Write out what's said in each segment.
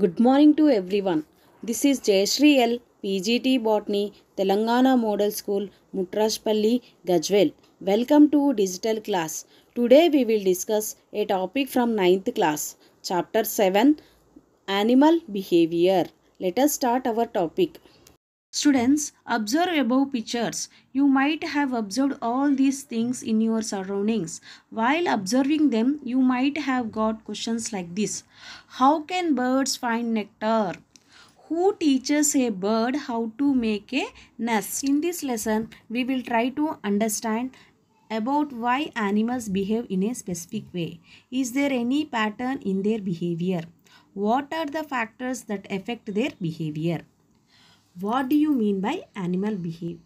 Good morning to everyone. This is Jayashri L. PGT Botany, Telangana Model School, Mutrashpalli, Gajwel. Welcome to digital class. Today we will discuss a topic from 9th class, chapter 7, Animal Behavior. Let us start our topic. Students, observe above pictures. You might have observed all these things in your surroundings. While observing them, you might have got questions like this. How can birds find nectar? Who teaches a bird how to make a nest? In this lesson, we will try to understand about why animals behave in a specific way. Is there any pattern in their behavior? What are the factors that affect their behavior? What do you mean by animal behavior?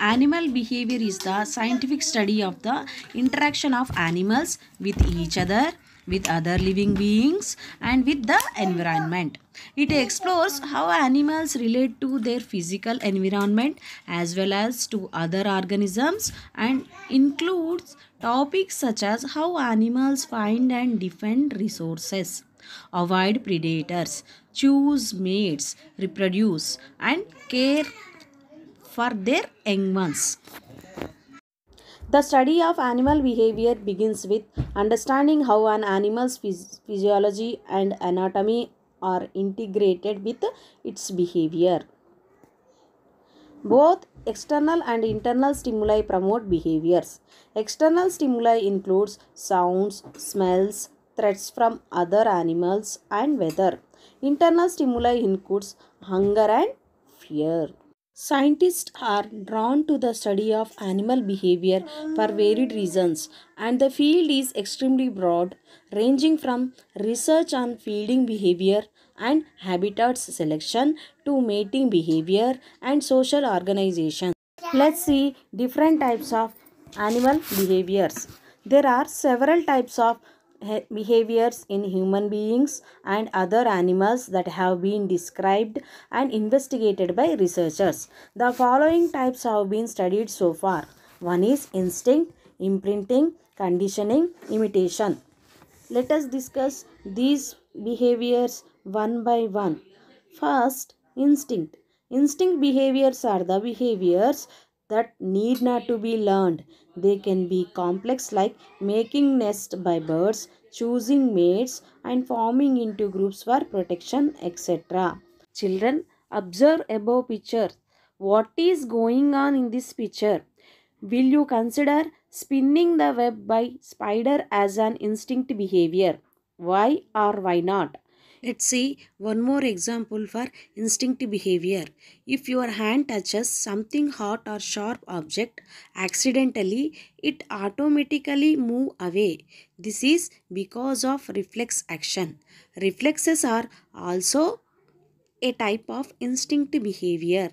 Animal behavior is the scientific study of the interaction of animals with each other, with other living beings and with the environment. It explores how animals relate to their physical environment as well as to other organisms and includes topics such as how animals find and defend resources avoid predators, choose mates, reproduce and care for their young ones. The study of animal behavior begins with understanding how an animal's phys physiology and anatomy are integrated with its behavior. Both external and internal stimuli promote behaviors. External stimuli includes sounds, smells, threats from other animals and weather. Internal stimuli includes hunger and fear. Scientists are drawn to the study of animal behavior for varied reasons, and the field is extremely broad, ranging from research on feeding behavior and habitat selection to mating behavior and social organization. Let's see different types of animal behaviors. There are several types of behaviors in human beings and other animals that have been described and investigated by researchers. The following types have been studied so far. One is instinct, imprinting, conditioning, imitation. Let us discuss these behaviors one by one. First, instinct. Instinct behaviors are the behaviors that need not to be learned. They can be complex like making nest by birds, choosing mates and forming into groups for protection etc. Children, observe above picture. What is going on in this picture? Will you consider spinning the web by spider as an instinct behavior? Why or why not? Let's see one more example for instinctive behavior. If your hand touches something hot or sharp object accidentally, it automatically move away. This is because of reflex action. Reflexes are also a type of instinctive behavior.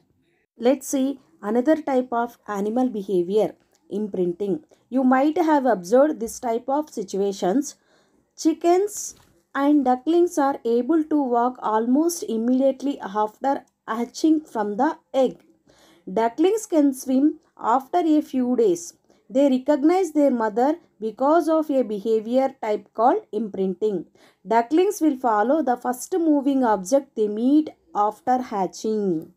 Let's see another type of animal behavior, imprinting. You might have observed this type of situations. Chickens and ducklings are able to walk almost immediately after hatching from the egg. Ducklings can swim after a few days. They recognize their mother because of a behavior type called imprinting. Ducklings will follow the first moving object they meet after hatching.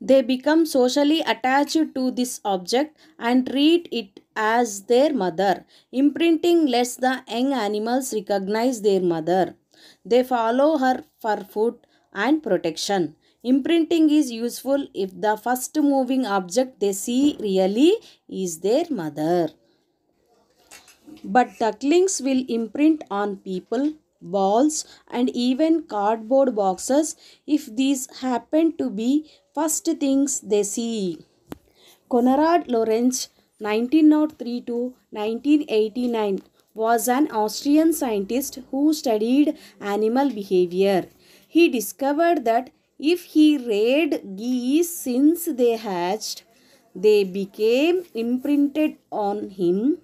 They become socially attached to this object and treat it as their mother, imprinting lets the young animals recognize their mother. They follow her for food and protection. Imprinting is useful if the first moving object they see really is their mother. But ducklings will imprint on people balls and even cardboard boxes if these happen to be first things they see. Konrad Lorenz 1903 to 1989 was an Austrian scientist who studied animal behavior. He discovered that if he reared geese since they hatched, they became imprinted on him.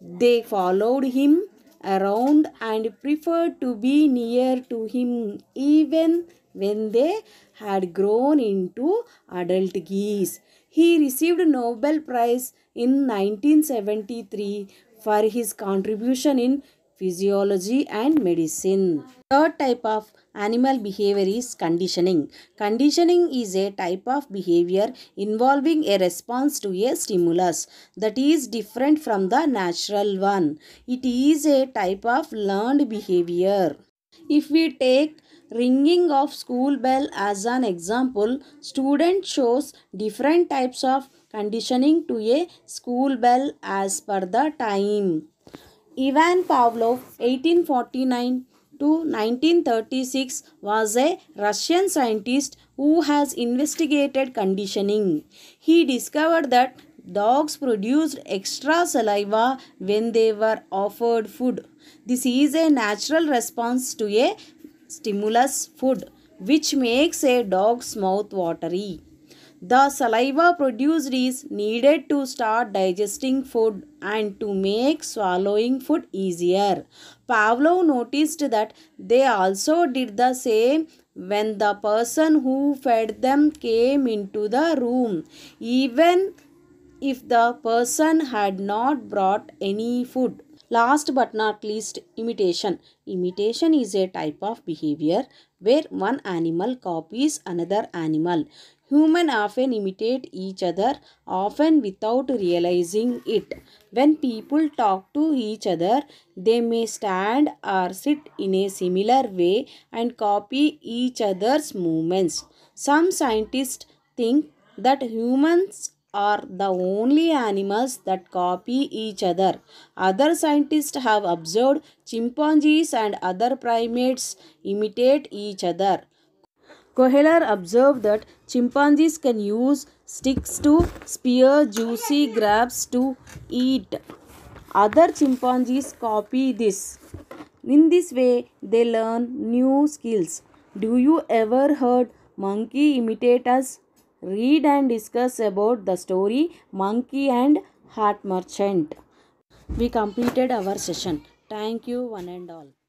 They followed him around and preferred to be near to him even when they had grown into adult geese. He received Nobel Prize in 1973 for his contribution in physiology and medicine. Third type of animal behavior is conditioning. Conditioning is a type of behavior involving a response to a stimulus that is different from the natural one. It is a type of learned behavior. If we take ringing of school bell as an example, student shows different types of conditioning to a school bell as per the time. Ivan Pavlov 1849 to 1936 was a Russian scientist who has investigated conditioning. He discovered that dogs produced extra saliva when they were offered food. This is a natural response to a stimulus food which makes a dog's mouth watery. The saliva produced is needed to start digesting food and to make swallowing food easier. Pavlov noticed that they also did the same when the person who fed them came into the room, even if the person had not brought any food. Last but not least, imitation. Imitation is a type of behavior where one animal copies another animal. Human often imitate each other, often without realizing it. When people talk to each other, they may stand or sit in a similar way and copy each other's movements. Some scientists think that humans are the only animals that copy each other. Other scientists have observed chimpanzees and other primates imitate each other. Koheler observed that chimpanzees can use sticks to spear juicy grapes to eat. Other chimpanzees copy this. In this way, they learn new skills. Do you ever heard monkey imitate us? Read and discuss about the story Monkey and Heart Merchant. We completed our session. Thank you one and all.